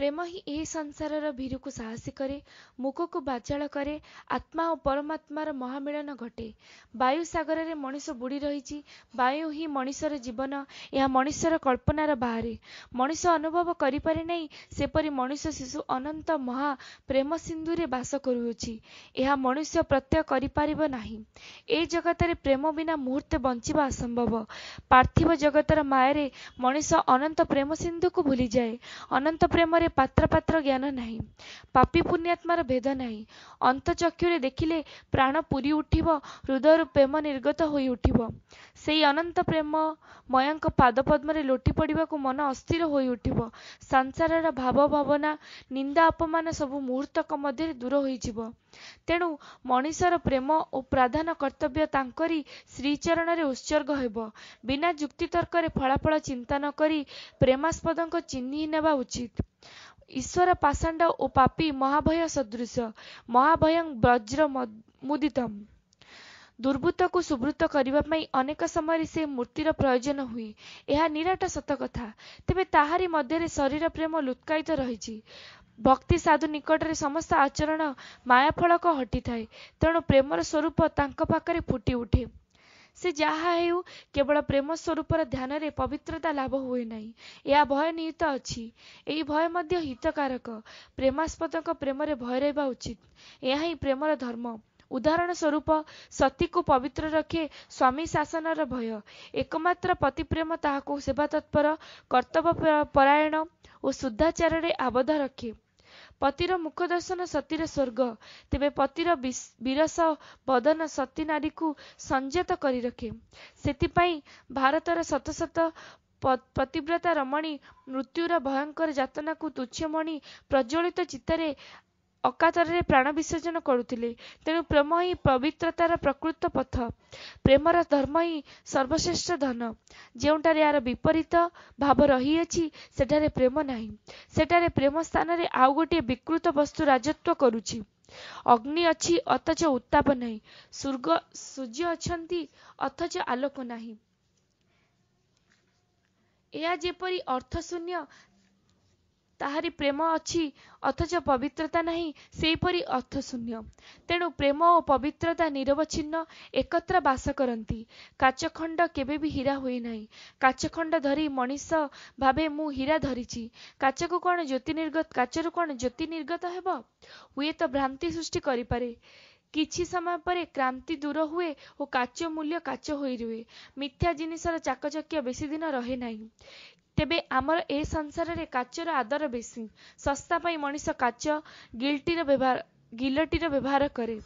ପ୍ରେମ ହିଁ ଏହି ସଂସାରର ଭୀରୁକୁ ସାହସୀ କରେ ମୁଖକୁ ବାଚାଳ କରେ ଆତ୍ମା ଓ ପରମାତ୍ମାର ମହାମିଳନ ଘଟେ ବାୟୁ ସାଗରରେ ମଣିଷ ବୁଡ଼ି ରହିଛି ବାୟୁ ହିଁ ମଣିଷର ଜୀବନ ଏହା ମଣିଷର କଳ୍ପନାର ବାହାରେ ମଣିଷ ଅନୁଭବ କରିପାରେ ନାହିଁ ସେପରି ମଣିଷ ଶିଶୁ ଅନନ୍ତ ମହା ପ୍ରେମ ସିନ୍ଧୁରେ ବାସ କରୁଅଛି ଏହା ମନୁଷ୍ୟ ପ୍ରତ୍ୟୟ କରିପାରିବ ନାହିଁ ଏ ଜଗତରେ ପ୍ରେମ ବିନା ମୁହୂର୍ତ୍ତ ବଞ୍ଚିବା ଅସମ୍ଭବ ପାର୍ଥିବ ଜଗତର ମାୟାରେ ମଣିଷ ଅନନ୍ତ ପ୍ରେମ ସିନ୍ଧୁକୁ ଭୁଲିଯାଏ ଅନନ୍ତ ପ୍ରେମ ଆତ୍ମାରେ ପାତ୍ର ପାତ୍ର ଜ୍ଞାନ ନାହିଁ ପାପି ପୁଣ୍ୟାତ୍ମାର ଭେଦ ନାହିଁ ଅନ୍ତଚକ୍ଷୁରେ ଦେଖିଲେ ପ୍ରାଣ ପୁରି ଉଠିବ ହୃଦୟରୁ ପ୍ରେମ ନିର୍ଗତ ହୋଇ ଉଠିବ ସେଇ ଅନନ୍ତ ପ୍ରେମ ମୟଙ୍କ ପାଦ ପଦ୍ମରେ ଲୋଟି ପଡ଼ିବାକୁ ମନ ଅସ୍ଥିର ହୋଇ ଉଠିବ ସଂସାରର ଭାବ ଭାବନା ନିନ୍ଦା ଅପମାନ ସବୁ ମୁହୂର୍ତ୍ତକ ମଧ୍ୟରେ ଦୂର ହୋଇଯିବ ତେଣୁ ମଣିଷର ପ୍ରେମ ଓ ପ୍ରାଧାନ୍ୟ କର୍ତ୍ତବ୍ୟ ତାଙ୍କରି ଶ୍ରୀଚରଣରେ ଉତ୍ସର୍ଗ ହେବ ବିନା ଯୁକ୍ତି ତର୍କରେ ଫଳାଫଳ ଚିନ୍ତା ନ କରି ପ୍ରେମାସ୍ପଦଙ୍କ ଚିହ୍ନି ନେବା ଉଚିତ ଈଶ୍ୱର ପାଷାଣ୍ଡ ଓ ପାପି ମହାଭୟ ସଦୃଶ ମହାଭୟଂ ବ୍ରଜ୍ର ମୁଦିତ ଦୁର୍ବୃତ୍ତକୁ ସୁବୃତ କରିବା ପାଇଁ ଅନେକ ସମୟରେ ସେ ମୂର୍ତ୍ତିର ପ୍ରୟୋଜନ ହୁଏ ଏହା ନିରାଟ ସତ କଥା ତେବେ ତାହାରି ମଧ୍ୟରେ ଶରୀର ପ୍ରେମ ଲୁତ୍କାୟିତ ରହିଛି ଭକ୍ତି ସାଧୁ ନିକଟରେ ସମସ୍ତ ଆଚରଣ ମାୟାଫଳକ ହଟିଥାଏ ତେଣୁ ପ୍ରେମର ସ୍ୱରୂପ ତାଙ୍କ ପାଖରେ ଫୁଟି ଉଠେ ସେ ଯାହା ହେଉ କେବଳ ପ୍ରେମ ସ୍ୱରୂପର ଧ୍ୟାନରେ ପବିତ୍ରତା ଲାଭ ହୁଏ ନାହିଁ ଏହା ଭୟ ନିହିତ ଅଛି ଏହି ଭୟ ମଧ୍ୟ ହିତକାରକ ପ୍ରେମାସ୍ପଦଙ୍କ ପ୍ରେମରେ ଭୟ ରହିବା ଉଚିତ ଏହା ହିଁ ପ୍ରେମର ଧର୍ମ ଉଦାହରଣ ସ୍ୱରୂପ ସତୀକୁ ପବିତ୍ର ରଖେ ସ୍ୱାମୀ ଶାସନର ଭୟ ଏକମାତ୍ର ପତିପ୍ରେମ ତାହାକୁ ସେବା ତତ୍ପର କର୍ତ୍ତବ୍ୟ ପରାୟଣ ଓ ଶୁଦ୍ଧାଚାରରେ ଆବଦ୍ଧ ରଖେ ପତିର ମୁଖ ଦର୍ଶନ ସତୀର ସ୍ୱର୍ଗ ତେବେ ପତିର ବିରସ ବଦନ ସତୀ ନାରୀକୁ ସଂଯତ କରି ରଖେ ସେଥିପାଇଁ ଭାରତର ଶତ ଶତଶତ ପତିବ୍ରତା ରମଣୀ ମୃତ୍ୟୁର ଭୟଙ୍କର ଯାତନାକୁ ତୁଚ୍ଛମଣି ପ୍ରଜ୍ୱଳିତ ଚିତାରେ ଅକାତରରେ ପ୍ରାଣ ବିସର୍ଜନ କରୁଥିଲେ ତେଣୁ ପ୍ରେମ ହିଁ ପବିତ୍ରତାର ପ୍ରକୃତ ପଥ ପ୍ରେମର ଧର୍ମ ହିଁ ସର୍ବଶ୍ରେଷ୍ଠ ଧନ ଯେଉଁଠାରେ ଏହାର ବିପରୀତ ଭାବ ରହିଅଛି ସେଠାରେ ପ୍ରେମ ନାହିଁ ସେଠାରେ ପ୍ରେମ ସ୍ଥାନରେ ଆଉ ଗୋଟିଏ ବିକୃତ ବସ୍ତୁ ରାଜତ୍ୱ କରୁଛି ଅଗ୍ନି ଅଛି ଅଥଚ ଉତ୍ତାପ ନାହିଁ ସ୍ୱର୍ଗ ସୂର୍ଯ୍ୟ ଅଛନ୍ତି ଅଥଚ ଆଲୋକ ନାହିଁ ଏହା ଯେପରି ଅର୍ଥ ଶୂନ୍ୟ ତାହାରି ପ୍ରେମ ଅଛି ଅଥଚ ପବିତ୍ରତା ନାହିଁ ସେହିପରି ଅର୍ଥଶୂନ୍ୟ ତେଣୁ ପ୍ରେମ ଓ ପବିତ୍ରତା ନିରବଚ୍ଛିନ୍ନ ଏକତ୍ର ବାସ କରନ୍ତି କାଚଖଣ୍ଡ କେବେ ବି ହୀରା ହୁଏ ନାହିଁ କାଚଖଣ୍ଡ ଧରି ମଣିଷ ଭାବେ ମୁଁ ହୀରା ଧରିଛି କାଚକୁ କ'ଣ ଜ୍ୟୋତି ନିର୍ଗତ କାଚରୁ କ'ଣ ଜ୍ୟୋତି ନିର୍ଗତ ହେବ ହୁଏତ ଭ୍ରାନ୍ତି ସୃଷ୍ଟି କରିପାରେ କିଛି ସମୟ ପରେ କ୍ରାନ୍ତି ଦୂର ହୁଏ ଓ କାଚ ମୂଲ୍ୟ କାଚ ହୋଇ ରୁହେ ମିଥ୍ୟା ଜିନିଷର ଚାକଚକ୍ୟ ବେଶୀ ଦିନ ରହେ ନାହିଁ ତେବେ ଆମର ଏ ସଂସାରରେ କାଚର ଆଦର ବେଶୀ ଶସ୍ତା ପାଇଁ ମଣିଷ କାଚ ଗିଲଟିର ବ୍ୟବହାର ଗିଲଟିର ବ୍ୟବହାର କରେ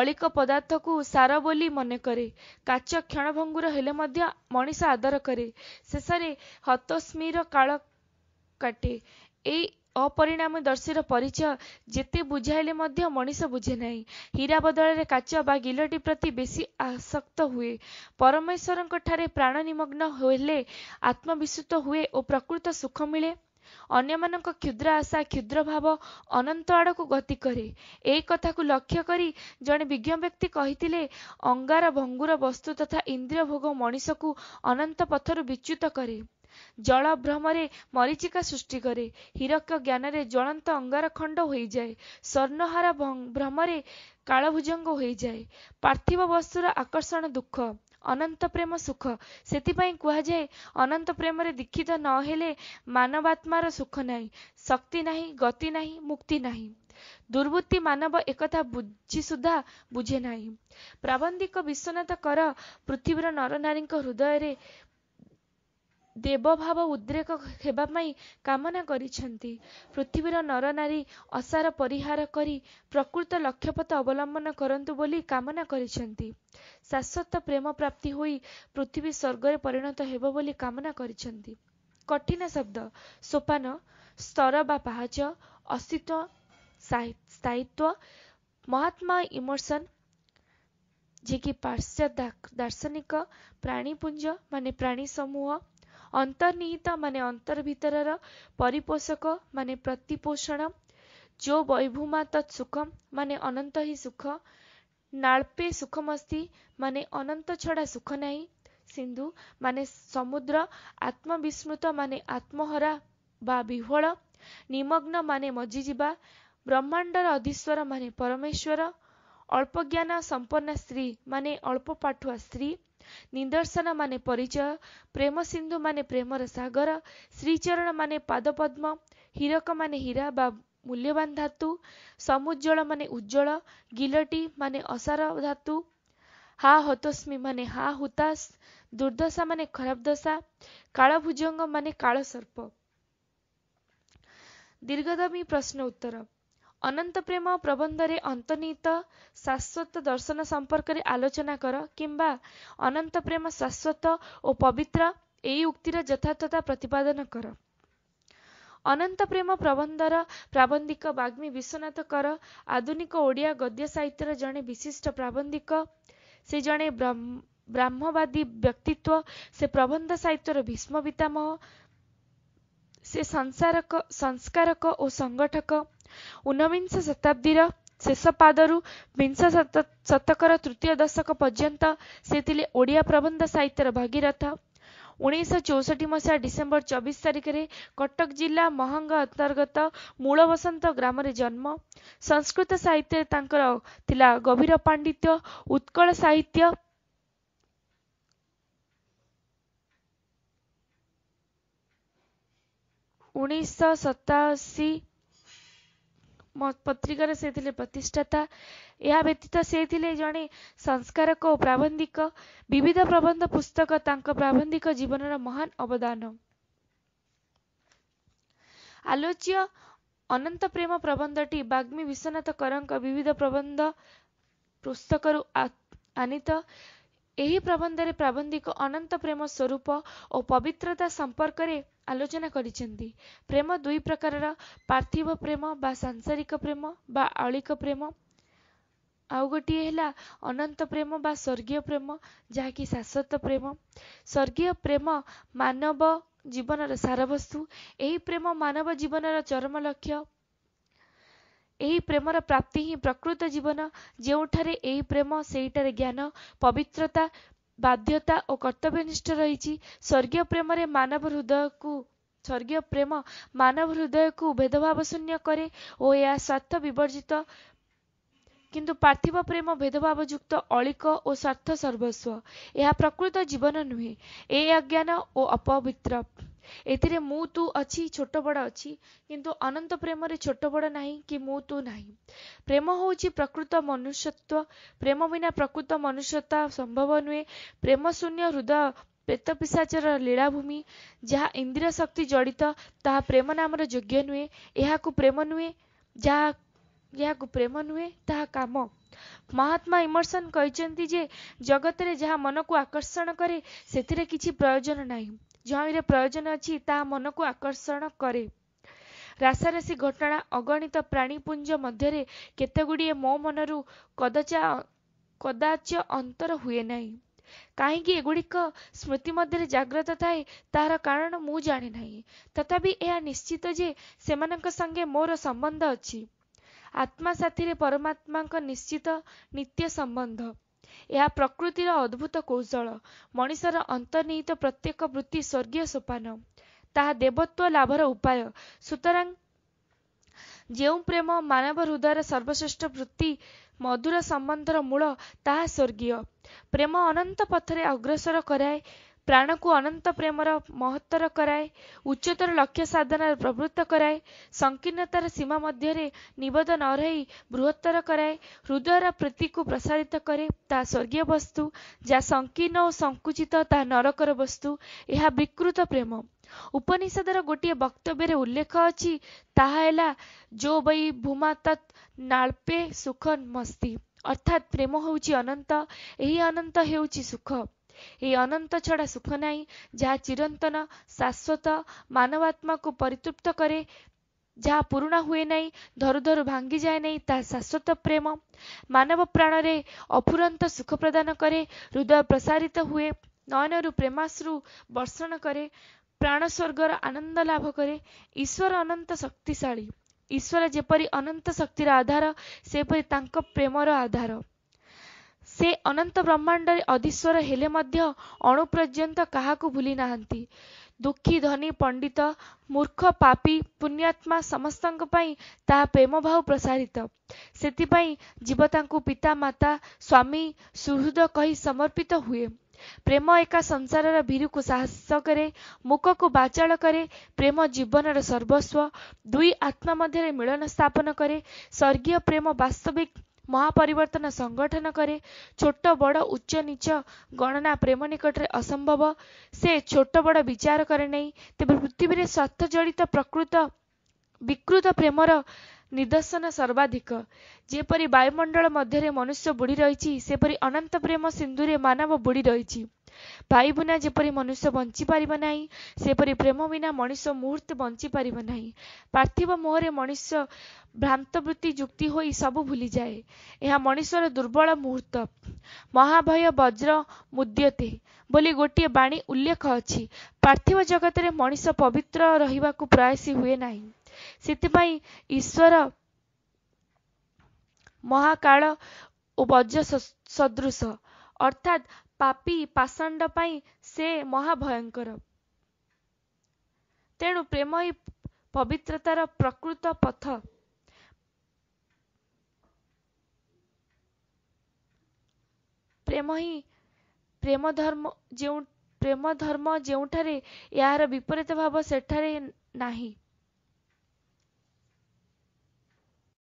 ଅଳିକ ପଦାର୍ଥକୁ ସାର ବୋଲି ମନେ କରେ କାଚ କ୍ଷଣଭଙ୍ଗୁର ହେଲେ ମଧ୍ୟ ମଣିଷ ଆଦର କରେ ଶେଷରେ ହତସ୍ମିର କାଳ କାଟେ ଏଇ ଅପରିଣାମଦର୍ଶୀର ପରିଚୟ ଯେତେ ବୁଝାଇଲେ ମଧ୍ୟ ମଣିଷ ବୁଝେ ନାହିଁ ହୀରା ବଦଳରେ କାଚ ବା ଗିଲଟି ପ୍ରତି ବେଶୀ ଆସକ୍ତ ହୁଏ ପରମେଶ୍ୱରଙ୍କଠାରେ ପ୍ରାଣ ନିମଗ୍ନ ହେଲେ ଆତ୍ମବିଶୁତ ହୁଏ ଓ ପ୍ରକୃତ ସୁଖ ମିଳେ ଅନ୍ୟମାନଙ୍କ କ୍ଷୁଦ୍ର ଆଶା କ୍ଷୁଦ୍ର ଭାବ ଅନନ୍ତ ଆଡ଼କୁ ଗତି କରେ ଏହି କଥାକୁ ଲକ୍ଷ୍ୟ କରି ଜଣେ ବିଜ୍ଞ ବ୍ୟକ୍ତି କହିଥିଲେ ଅଙ୍ଗାର ଭଙ୍ଗୁର ବସ୍ତୁ ତଥା ଇନ୍ଦ୍ରିୟ ଭୋଗ ମଣିଷକୁ ଅନନ୍ତ ପଥରୁ ବିଚ୍ୟୁତ କରେ ଜଳ ଭ୍ରମରେ ମରିଚିକା ସୃଷ୍ଟି କରେ ହୀରକ ଜ୍ଞାନରେ ଅଙ୍ଗାର ଖଣ୍ଡ ହୋଇଯାଏ ସ୍ୱର୍ଣ୍ଣହାର ଭ୍ରମରେ କାଳଭୁଜଙ୍ଗ ହୋଇଯାଏ ପାର୍ଥିବ ବସ୍ତୁର ଆକର୍ଷଣ ଦୁଃଖ ଅନନ୍ତ ପ୍ରେମ ସୁଖ ସେଥିପାଇଁ କୁହାଯାଏ ଅନନ୍ତ ପ୍ରେମରେ ଦୀକ୍ଷିତ ନହେଲେ ମାନବାତ୍ମାର ସୁଖ ନାହିଁ ଶକ୍ତି ନାହିଁ ଗତି ନାହିଁ ମୁକ୍ତି ନାହିଁ ଦୁର୍ବୃତ୍ତି ମାନବ ଏକଥା ବୁଝି ସୁଦ୍ଧା ବୁଝେ ନାହିଁ ପ୍ରାବନ୍ଧିକ ବିଶ୍ୱନାଥ କର ପୃଥିବୀର ନର ନାରୀଙ୍କ ହୃଦୟରେ ଦେବଭାବ ଉଦ୍ରେକ ହେବା ପାଇଁ କାମନା କରିଛନ୍ତି ପୃଥିବୀର ନରନାରୀ ଅସାର ପରିହାର କରି ପ୍ରକୃତ ଲକ୍ଷ୍ୟପଥ ଅବଲମ୍ବନ କରନ୍ତୁ ବୋଲି କାମନା କରିଛନ୍ତି ଶାଶ୍ୱତ ପ୍ରେମ ପ୍ରାପ୍ତି ହୋଇ ପୃଥିବୀ ସ୍ୱର୍ଗରେ ପରିଣତ ହେବ ବୋଲି କାମନା କରିଛନ୍ତି କଠିନ ଶବ୍ଦ ସୋପାନ ସ୍ତର ବା ପାହାଚ ଅସ୍ତିତ୍ୱ ସ୍ଥାୟିତ୍ୱ ମହାତ୍ମା ଇମର୍ସନ୍ ଯିଏକି ପାଶ୍ଚାତ୍ୟ ଦାର୍ଶନିକ ପ୍ରାଣୀପୁଞ୍ଜ ମାନେ ପ୍ରାଣୀ ସମୂହ ଅନ୍ତର୍ନିହିତ ମାନେ ଭିତରର ପରିପୋଷକ ମାନେ ପ୍ରତିପୋଷଣ ଯୋ ବୈଭୂମା ତତ୍ ସୁଖମ୍ ମାନେ ଅନନ୍ତ ହିଁ ସୁଖ ନାଳ୍ପେ ସୁଖମସ୍ତି ମାନେ ଅନନ୍ତ ଛଡ଼ା ସୁଖ ନାହିଁ ସିନ୍ଧୁ ମାନେ ସମୁଦ୍ର ଆତ୍ମବିସ୍ମୃତ ମାନେ ଆତ୍ମହରା ବା ବିହ୍ୱଳ ନିମଗ୍ନ ମାନେ ମଜିଯିବା ବ୍ରହ୍ମାଣ୍ଡର ଅଧୀଶ୍ୱର ମାନେ ପରମେଶ୍ୱର ଅଳ୍ପ ଜ୍ଞାନ ସମ୍ପନ୍ନା ସ୍ତ୍ରୀ ମାନେ ଅଳ୍ପ ପାଠୁଆ ସ୍ତ୍ରୀ ମାନେ ପରିଚୟ ପ୍ରେମ ସିନ୍ଧୁ ମାନେ ପ୍ରେମର ସାଗର ଶ୍ରୀଚରଣ ମାନେ ପାଦ ପଦ୍ମ ହୀରକ ମାନେ ହୀରା ବା ମୂଲ୍ୟବାନ ଧାତୁ ମାନେ ଉଜ୍ଜଳ ଗିଲଟି ମାନେ ଅସାର ଧାତୁ ହା ହତସ୍ମି ମାନେ ହା ହୁତାସ ଦୁର୍ଦ୍ଦଶା ମାନେ ଖରାପ ଦଶା କାଳଭୁଜଙ୍ଗ ମାନେ କାଳ ସର୍ପ ଦୀର୍ଘଦମୀ ପ୍ରଶ୍ନ ଉତ୍ତର ଅନନ୍ତ ପ୍ରେମ ପ୍ରବନ୍ଧରେ ଅନ୍ତର୍ନିହିତ ଶାଶ୍ୱତ ଦର୍ଶନ ସମ୍ପର୍କରେ ଆଲୋଚନା କର କିମ୍ବା ଅନନ୍ତ ପ୍ରେମ ଶାଶ୍ୱତ ଓ ପବିତ୍ର ଏହି ଉକ୍ତିର ଯଥାର୍ଥତା ପ୍ରତିପାଦନ କର ଅନନ୍ତ ପ୍ରେମ ପ୍ରବନ୍ଧର ପ୍ରାବନ୍ଧିକ ବାଗ୍ମୀ ବିଶ୍ୱନାଥ କର ଆଧୁନିକ ଓଡ଼ିଆ ଗଦ୍ୟ ସାହିତ୍ୟର ଜଣେ ବିଶିଷ୍ଟ ପ୍ରାବନ୍ଧିକ ସେ ଜଣେ ବ୍ରାହ୍ମବାଦୀ ବ୍ୟକ୍ତିତ୍ୱ ସେ ପ୍ରବନ୍ଧ ସାହିତ୍ୟର ଭୀଷ୍ମ ପିତାମହ ସେ ସଂସାରକ ସଂସ୍କାରକ ଓ ସଂଗଠକ ଉନବିଂଶ ଶତାବ୍ଦୀର ଶେଷ ପାଦରୁ ବିଂଶ ଶତକର ତୃତୀୟ ଦଶକ ପର୍ଯ୍ୟନ୍ତ ସେ ଥିଲେ ଓଡ଼ିଆ ପ୍ରବନ୍ଧ ସାହିତ୍ୟର ଭଗୀରଥ ଉଣେଇଶହ ଚଉଷଠି ମସିହା ଡିସେମ୍ବର ଚବିଶ ତାରିଖରେ କଟକ ଜିଲ୍ଲା ମହଙ୍ଗ ଅନ୍ତର୍ଗତ ମୂଳବସନ୍ତ ଗ୍ରାମରେ ଜନ୍ମ ସଂସ୍କୃତ ସାହିତ୍ୟରେ ତାଙ୍କର ଥିଲା ଗଭୀର ପାଣ୍ଡିତ୍ୟ ଉତ୍କଳ ସାହିତ୍ୟ ଉଣେଇଶହ ସତାଅଶୀ ପତ୍ରିକାର ସେ ଥିଲେ ପ୍ରତିଷ୍ଠାତା ଏହା ବ୍ୟତୀତ ସେ ଥିଲେ ଜଣେ ସଂସ୍କାରକ ଓ ପ୍ରାବନ୍ଧିକ ବିବିଧ ପ୍ରବନ୍ଧ ପୁସ୍ତକ ତାଙ୍କ ପ୍ରାବନ୍ଧିକ ଜୀବନର ମହାନ ଅବଦାନ ଆଲୋଚ୍ୟ ଅନନ୍ତ ପ୍ରେମ ପ୍ରବନ୍ଧଟି ବାଗ୍ମୀ ବିଶ୍ୱନାଥ କରଙ୍କ ବିବିଧ ପ୍ରବନ୍ଧ ପୁସ୍ତକରୁ ଆନିତ ଏହି ପ୍ରବନ୍ଧରେ ପ୍ରାବନ୍ଧିକ ଅନନ୍ତ ପ୍ରେମ ସ୍ୱରୂପ ଓ ପବିତ୍ରତା ସମ୍ପର୍କରେ ଆଲୋଚନା କରିଛନ୍ତି ପ୍ରେମ ଦୁଇ ପ୍ରକାରର ପାର୍ଥିବ ପ୍ରେମ ବା ସାଂସାରିକ ପ୍ରେମ ବା ଆଳିକ ପ୍ରେମ ଆଉ ଗୋଟିଏ ହେଲା ଅନନ୍ତ ପ୍ରେମ ବା ସ୍ୱର୍ଗୀୟ ପ୍ରେମ ଯାହାକି ଶାଶ୍ୱତ ପ୍ରେମ ସ୍ୱର୍ଗୀୟ ପ୍ରେମ ମାନବ ଜୀବନର ସାରବସ୍ତୁ ଏହି ପ୍ରେମ ମାନବ ଜୀବନର ଚରମ ଲକ୍ଷ୍ୟ ଏହି ପ୍ରେମର ପ୍ରାପ୍ତି ହିଁ ପ୍ରକୃତ ଜୀବନ ଯେଉଁଠାରେ ଏହି ପ୍ରେମ ସେଇଠାରେ ଜ୍ଞାନ ପବିତ୍ରତା ବାଧ୍ୟତା ଓ କର୍ତ୍ତବ୍ୟନିଷ୍ଠ ରହିଛି ସ୍ୱର୍ଗୀୟ ପ୍ରେମରେ ମାନବ ହୃଦୟକୁ ସ୍ୱର୍ଗୀୟ ପ୍ରେମ ମାନବ ହୃଦୟକୁ ଭେଦଭାବ ଶୂନ୍ୟ କରେ ଓ ଏହା ସ୍ୱାର୍ଥ ବିବର୍ଜିତ କିନ୍ତୁ ପାର୍ଥିବ ପ୍ରେମ ଭେଦଭାବ ଯୁକ୍ତ ଅଳିକ ଓ ସ୍ୱାର୍ଥ ସର୍ବସ୍ୱ ଏହା ପ୍ରକୃତ ଜୀବନ ନୁହେଁ ଏ ଅଜ୍ଞାନ ଓ ଅପବିତ୍ର ଏଥିରେ ମୁଁ ତୁ ଅଛି ଛୋଟ ବଡ଼ ଅଛି କିନ୍ତୁ ଅନନ୍ତ ପ୍ରେମରେ ଛୋଟ ବଡ଼ ନାହିଁ କି ମୁଁ ତୁ ନାହିଁ ପ୍ରେମ ହଉଛି ପ୍ରକୃତ ମନୁଷ୍ୟତ୍ୱ ପ୍ରେମ ବିନା ପ୍ରକୃତ ମନୁଷ୍ୟତା ସମ୍ଭବ ନୁହେଁ ପ୍ରେମ ଶୂନ୍ୟ ହୃଦୟ ପେତ ଲୀଳା ଭୂମି ଯାହା ଇନ୍ଦ୍ରିୟ ଶକ୍ତି ଜଡ଼ିତ ତାହା ପ୍ରେମ ନାମର ଯୋଗ୍ୟ ନୁହେଁ ଏହାକୁ ପ୍ରେମ ନୁହେଁ ଯାହା ଏହାକୁ ପ୍ରେମ ନୁହେଁ ତାହା କାମ ମହାତ୍ମା ଇମର୍ସନ କହିଛନ୍ତି ଯେ ଜଗତରେ ଯାହା ମନକୁ ଆକର୍ଷଣ କରେ ସେଥିରେ କିଛି ପ୍ରୟୋଜନ ନାହିଁ ଯେଉଁରେ ପ୍ରୟୋଜନ ଅଛି ତାହା ମନକୁ ଆକର୍ଷଣ କରେ ରାସାରାସି ଘଟଣା ଅଗଣିତ ପ୍ରାଣୀପୁଞ୍ଜ ମଧ୍ୟରେ କେତେଗୁଡ଼ିଏ ମୋ ମନରୁ କଦଚା କଦାଚ୍ୟ ଅନ୍ତର ହୁଏ ନାହିଁ କାହିଁକି ଏଗୁଡ଼ିକ ସ୍ମୃତି ମଧ୍ୟରେ ଜାଗ୍ରତ ଥାଏ ତାହାର କାରଣ ମୁଁ ଜାଣେ ନାହିଁ ତଥାପି ଏହା ନିଶ୍ଚିତ ଯେ ସେମାନଙ୍କ ସଙ୍ଗେ ମୋର ସମ୍ବନ୍ଧ ଅଛି ଆତ୍ମା ସାଥିରେ ପରମାତ୍ମାଙ୍କ ନିଶ୍ଚିତ ନିତ୍ୟ ସମ୍ବନ୍ଧ ଏହା ପ୍ରକୃତିର ଅଦ୍ଭୁତ କୌଶଳ ମଣିଷର ଅନ୍ତର୍ନିହିତ ପ୍ରତ୍ୟେକ ବୃତ୍ତି ସ୍ଵର୍ଗୀୟ ସୋପାନ ତାହା ଦେବତ୍ୱ ଲାଭର ଉପାୟ ସୁତରାଂ ଯେଉଁ ପ୍ରେମ ମାନବ ହୃଦୟର ସର୍ବଶ୍ରେଷ୍ଠ ବୃତ୍ତି ମଧୁର ସମ୍ବନ୍ଧର ମୂଳ ତାହା ସ୍ୱର୍ଗୀୟ ପ୍ରେମ ଅନନ୍ତ ପଥରେ ଅଗ୍ରସର କରାଏ ପ୍ରାଣକୁ ଅନନ୍ତ ପ୍ରେମର ମହତ୍ତର କରାଏ ଉଚ୍ଚତର ଲକ୍ଷ୍ୟ ସାଧନାରେ ପ୍ରବୃତ୍ତ କରାଏ ସଂକୀର୍ଣ୍ଣତାର ସୀମା ମଧ୍ୟରେ ନିବଦ୍ଧ ନ ରହି ବୃହତ୍ତର କରାଏ ହୃଦୟର ପ୍ରୀତିକୁ ପ୍ରସାରିତ କରେ ତାହା ସ୍ୱର୍ଗୀୟ ବସ୍ତୁ ଯାହା ସଂକୀର୍ଣ୍ଣ ଓ ସଂକୁଚିତ ତାହା ନରକର ବସ୍ତୁ ଏହା ବିକୃତ ପ୍ରେମ ଉପନିଷଦର ଗୋଟିଏ ବକ୍ତବ୍ୟରେ ଉଲ୍ଲେଖ ଅଛି ତାହା ହେଲା ଯୋ ବୈ ଭୂମା ତତ୍ ନାଳପେ ସୁଖ ମସ୍ତି ଅର୍ଥାତ୍ ପ୍ରେମ ହେଉଛି ଅନନ୍ତ ଏହି ଅନନ୍ତ ହେଉଛି ସୁଖ ଏହି ଅନନ୍ତ ଛଡ଼ା ସୁଖ ନାହିଁ ଯାହା ଚିରନ୍ତନ ଶାଶ୍ୱତ ମାନବାତ୍ମାକୁ ପରିତୃପ୍ତ କରେ ଯାହା ପୁରୁଣା ହୁଏ ନାହିଁ ଧରୁ ଧରୁ ଭାଙ୍ଗିଯାଏ ନାହିଁ ତାହା ଶାଶ୍ୱତ ପ୍ରେମ ମାନବ ପ୍ରାଣରେ ଅଫୁରନ୍ତ ସୁଖ ପ୍ରଦାନ କରେ ହୃଦୟ ପ୍ରସାରିତ ହୁଏ ନୟନରୁ ପ୍ରେମାଶ୍ରୁ ବର୍ଷଣ କରେ ପ୍ରାଣ ସ୍ୱର୍ଗର ଆନନ୍ଦ ଲାଭ କରେ ଈଶ୍ୱର ଅନନ୍ତ ଶକ୍ତିଶାଳୀ ଈଶ୍ୱର ଯେପରି ଅନନ୍ତ ଶକ୍ତିର ଆଧାର ସେପରି ତାଙ୍କ ପ୍ରେମର ଆଧାର से अनंत ब्रह्मांड ब्रह्माण्डले अधीश्वर हेले अणु पर्यंत पर्यन्त भूली भुली दुखी धनी पंडित मूर्ख पापी पुण्यात्मा समस्तै ता प्रेम भाव प्रसारित जीवता माता स्वामी सुहृद समर्पित हुए प्रेम एका संसार को साहस करे मुख को बाचा करे प्रेम जीवन र सर्वस्व दुई आत्मा मध्य मिलन स्थापन करे स्वर्गीय प्रेम वास्तविक ମହାପରିବର୍ତ୍ତନ ସଂଗଠନ କରେ ଛୋଟ ବଡ଼ ଉଚ୍ଚ ନୀଚ ଗଣନା ପ୍ରେମ ନିକଟରେ ଅସମ୍ଭବ ସେ ଛୋଟ ବଡ଼ ବିଚାର କରେ ନାହିଁ ତେବେ ପୃଥିବୀରେ ଜଡ଼ିତ ପ୍ରକୃତ ବିକୃତ ପ୍ରେମର ନିଦର୍ଶନ ସର୍ବାଧିକ ଯେପରି ବାୟୁମଣ୍ଡଳ ମଧ୍ୟରେ ମନୁଷ୍ୟ ବୁଡ଼ି ରହିଛି ସେପରି ଅନନ୍ତ ପ୍ରେମ ସିନ୍ଧୁରେ ମାନବ ବୁଡ଼ି ରହିଛି ପାଇବୁ ନା ଯେପରି ମନୁଷ୍ୟ ବଞ୍ଚି ପାରିବ ନାହିଁ ସେପରି ପ୍ରେମ ବିନା ମଣିଷ ମୁହୂର୍ତ୍ତ ବଞ୍ଚି ପାରିବ ନାହିଁ ପାର୍ଥିବ ମୁହଁରେ ମଣିଷ ଭ୍ରାନ୍ତବୃତ୍ତି ଯୁକ୍ତି ହୋଇ ସବୁ ଭୁଲିଯାଏ ଏହା ମଣିଷର ଦୁର୍ବଳ ମୁହୂର୍ତ୍ତ ମହାଭୟ ବଜ୍ର ମୁଦ୍ୟତେ ବୋଲି ଗୋଟିଏ ବାଣୀ ଉଲ୍ଲେଖ ଅଛି ପାର୍ଥିବ ଜଗତରେ ମଣିଷ ପବିତ୍ର ରହିବାକୁ ପ୍ରୟାସୀ ହୁଏ ନାହିଁ ସେଥିପାଇଁ ଈଶ୍ୱର ମହାକାଳ ଓ ବଜ୍ର ସଦୃଶ ଅର୍ଥାତ୍ ପାପୀ ପାଷଣ୍ଡ ପାଇଁ ସେ ମହାଭୟଙ୍କର ତେଣୁ ପ୍ରେମ ହିଁ ପବିତ୍ରତାର ପ୍ରକୃତ ପଥ ପ୍ରେମ ହିଁ ପ୍ରେମ ଧର୍ମ ଯେଉଁ ପ୍ରେମ ଧର୍ମ ଯେଉଁଠାରେ ଏହାର ବିପରୀତ ଭାବ ସେଠାରେ ନାହିଁ